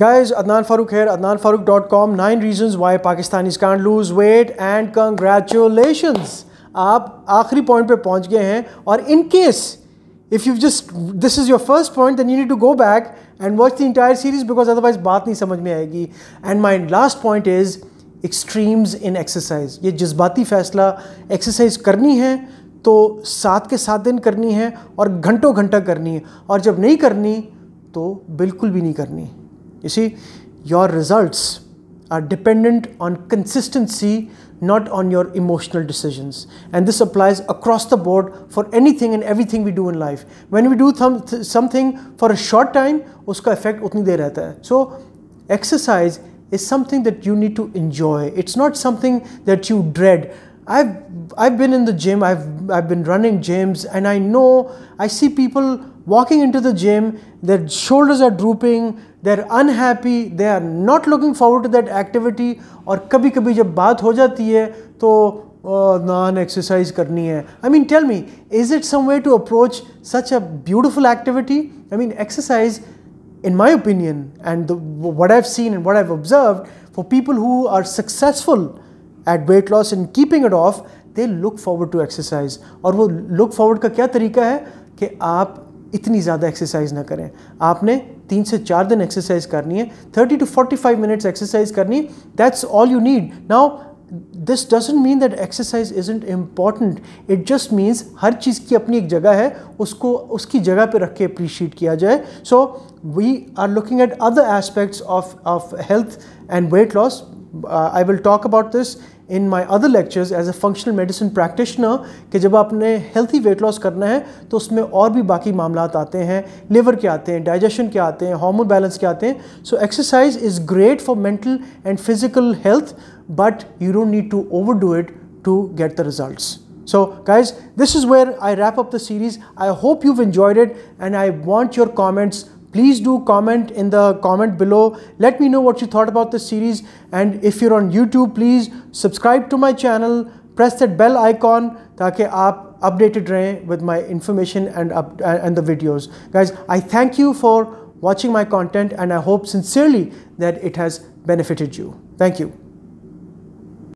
Guys, Adnan Farooq here, adnanfarooq.com. 9 reasons why Pakistanis can't lose weight and congratulations! आप आखिरी point पे पहुंच गए हैं और in case if you just this is your first point then you need to go back and watch the entire series because otherwise बात नहीं समझ में आएगी and my last point is extremes in exercise ये जज्बाती फैसला exercise करनी है तो सात के सात दिन करनी है और घंटों घंटा करनी है और जब नहीं करनी तो बिल्कुल भी नहीं करनी You see, your results are dependent on consistency, not on your emotional decisions. And this applies across the board for anything and everything we do in life. When we do th something for a short time, uska effect utni der rehta hai. So, exercise is something that you need to enjoy. It's not something that you dread. I've I've been in the gym, I've I've been running gyms, and I know I see people walking into the gym, their shoulders are drooping, they're unhappy, they are not looking forward to that activity Or कभी कभी जब बात हो जाती है तो non exercise करनी है mean, tell me, is it some way to approach such a beautiful activity? I mean, exercise, in my opinion and the, what i've seen and what i've observed for people who are successful at weight loss and keeping it off they look forward to exercise और वो look forward का क्या तरीका है कि आप इतनी ज़्यादा एक्सरसाइज ना करें आपने तीन से चार दिन एक्सरसाइज करनी है thirty to forty five minutes exercise करनी that's all you need now this doesn't mean that exercise is isn't important it just means हर चीज़ की अपनी एक जगह है उसको उसकी जगह पर रख के अप्रिशिएट किया जाए so we are looking at other aspects of of health and weight loss I will talk about this in my other lectures as a functional medicine practitioner कि जब आपने हेल्थी वेट लॉस करना है तो उसमें और भी बाकी मामला आते हैं लिवर के आते हैं डाइजेशन के आते हैं हार्मोन बैलेंस के आते हैं so exercise is great for mental and physical health but you don't need to overdo it to get the result so guys this is where I wrap up the series I hope you enjoyed it and I want your comments Please do comment in the comment below. Let me know what you thought about this series. And if you're on YouTube, please subscribe to my channel. Press that bell icon you're updated with my information and, up, and the videos. Guys, I thank you for watching my content and I hope sincerely that it has benefited you. Thank you.